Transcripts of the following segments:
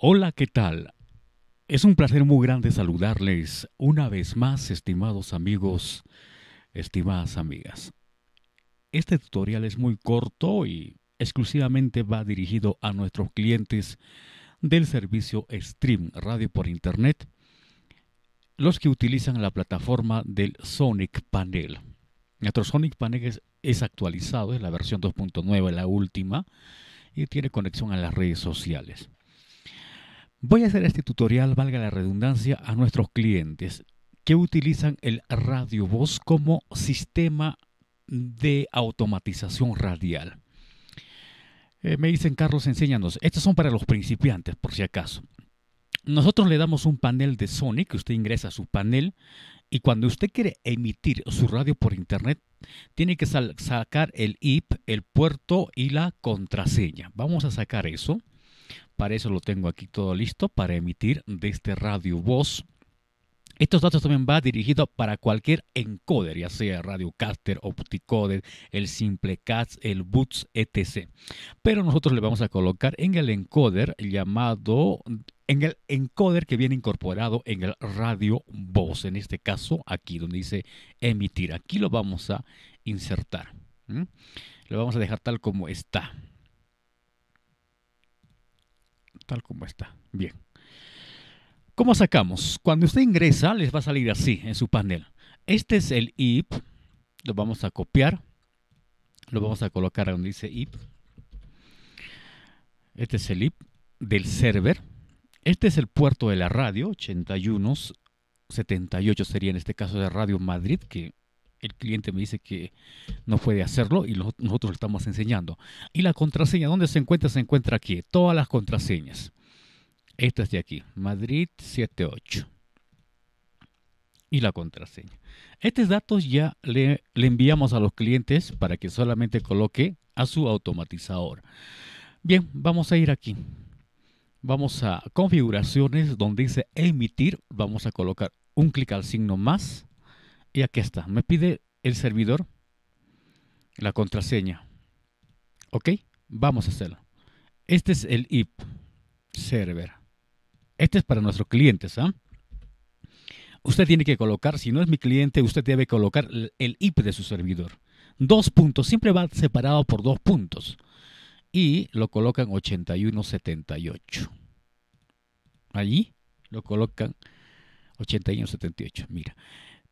Hola, ¿qué tal? Es un placer muy grande saludarles una vez más, estimados amigos, estimadas amigas. Este tutorial es muy corto y exclusivamente va dirigido a nuestros clientes del servicio Stream Radio por Internet, los que utilizan la plataforma del Sonic Panel. Nuestro Sonic Panel es, actualizado, es la versión 2.9, la última, y tiene conexión a las redes sociales. Voy a hacer este tutorial, valga la redundancia, a nuestros clientes que utilizan el radio voz como sistema de automatización radial. Eh, me dicen, Carlos, enséñanos. Estos son para los principiantes, por si acaso. Nosotros le damos un panel de Sony, que usted ingresa a su panel, y cuando usted quiere emitir su radio por internet, tiene que sacar el IP, el puerto y la contraseña. Vamos a sacar eso. Para eso lo tengo aquí todo listo para emitir desde este Radio Voz. Estos datos también van dirigidos para cualquier encoder, ya sea Radiocaster, Opticoder, el Simplecast, el Boots, etc. Pero nosotros le vamos a colocar en el encoder llamado en el encoder que viene incorporado en el radio voz, en este caso aquí donde dice emitir. Aquí lo vamos a insertar. Lo vamos a dejar tal como está tal como está. Bien. ¿Cómo sacamos? Cuando usted ingresa, les va a salir así en su panel. Este es el IP. Lo vamos a copiar. Lo vamos a colocar donde dice IP. Este es el IP del server. Este es el puerto de la radio, 8178 sería en este caso de Radio Madrid, que el cliente me dice que no puede hacerlo y nosotros estamos enseñando. Y la contraseña, ¿dónde se encuentra? Se encuentra aquí, todas las contraseñas. es de aquí, Madrid 78. Y la contraseña. Estos datos ya le, le enviamos a los clientes para que solamente coloque a su automatizador. Bien, vamos a ir aquí. Vamos a configuraciones donde dice emitir. Vamos a colocar un clic al signo más y aquí está. Me pide el servidor la contraseña. ¿Ok? Vamos a hacerlo. Este es el IP server. Este es para nuestros clientes. ¿ah? Usted tiene que colocar, si no es mi cliente, usted debe colocar el IP de su servidor. Dos puntos, siempre va separado por dos puntos. Y lo colocan 8178. Allí lo colocan 8178. Mira,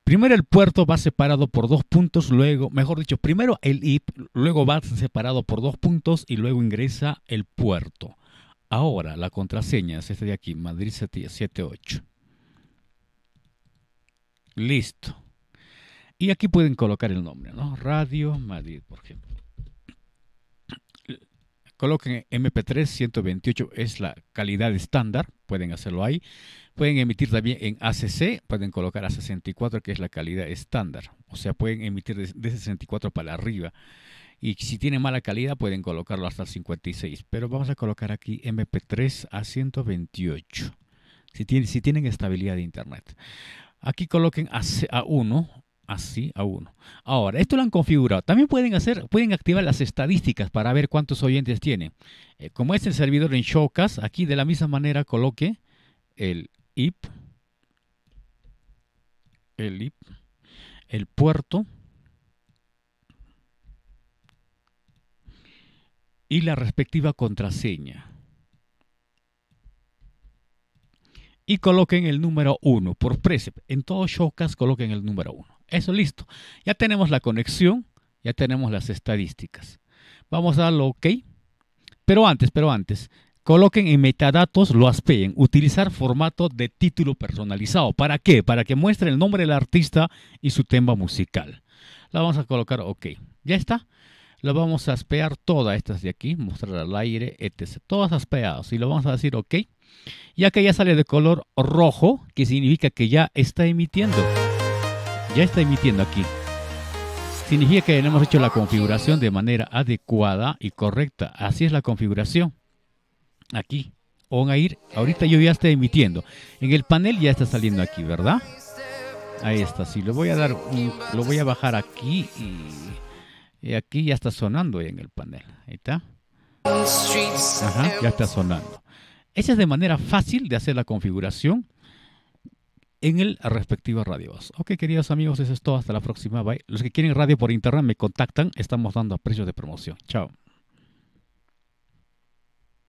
Primero el puerto va separado por dos puntos, luego, mejor dicho, primero el IP, luego va separado por dos puntos y luego ingresa el puerto. Ahora la contraseña es esta de aquí, Madrid 78. Listo. Y aquí pueden colocar el nombre, ¿no? Radio Madrid, por ejemplo. Coloquen MP3 128, es la calidad estándar, pueden hacerlo ahí. Pueden emitir también en ACC, pueden colocar a 64, que es la calidad estándar. O sea, pueden emitir de, 64 para arriba. Y si tienen mala calidad, pueden colocarlo hasta el 56. Pero vamos a colocar aquí MP3 a 128. Si, tienen estabilidad de internet. Aquí coloquen a 1 así a uno. Ahora, esto lo han configurado. También pueden hacer, pueden activar las estadísticas para ver cuántos oyentes tienen. Eh, como es el servidor en Showcast, aquí de la misma manera coloque el IP, el IP, el puerto y la respectiva contraseña. Y coloquen el número 1 por Precept. En todos Showcast coloquen el número 1. Eso listo. Ya tenemos la conexión, ya tenemos las estadísticas. Vamos a darle OK. Pero antes, pero antes, coloquen en metadatos, lo aspeen, utilizar formato de título personalizado. ¿Para qué? Para que muestre el nombre del artista y su tema musical. La vamos a colocar OK. Ya está. La vamos a aspear todas estas de aquí, mostrar al aire, etc. Todas aspeadas y lo vamos a decir OK. Ya que ya sale de color rojo, que significa que ya está emitiendo ya está emitiendo aquí. Significa que hemos hecho la configuración de manera adecuada y correcta. Así es la configuración. Aquí, a air, ahorita yo ya estoy emitiendo. En el panel ya está saliendo aquí, ¿verdad? Ahí está, sí, lo voy a dar, lo voy a bajar aquí y, aquí ya está sonando en el panel. Ahí está. Ajá, ya está sonando. Esa es de manera fácil de hacer la configuración en el respectivo radio. Ok, queridos amigos, eso es todo. Hasta la próxima. Bye. Los que quieren radio por internet me contactan. Estamos dando a precios de promoción. Chao.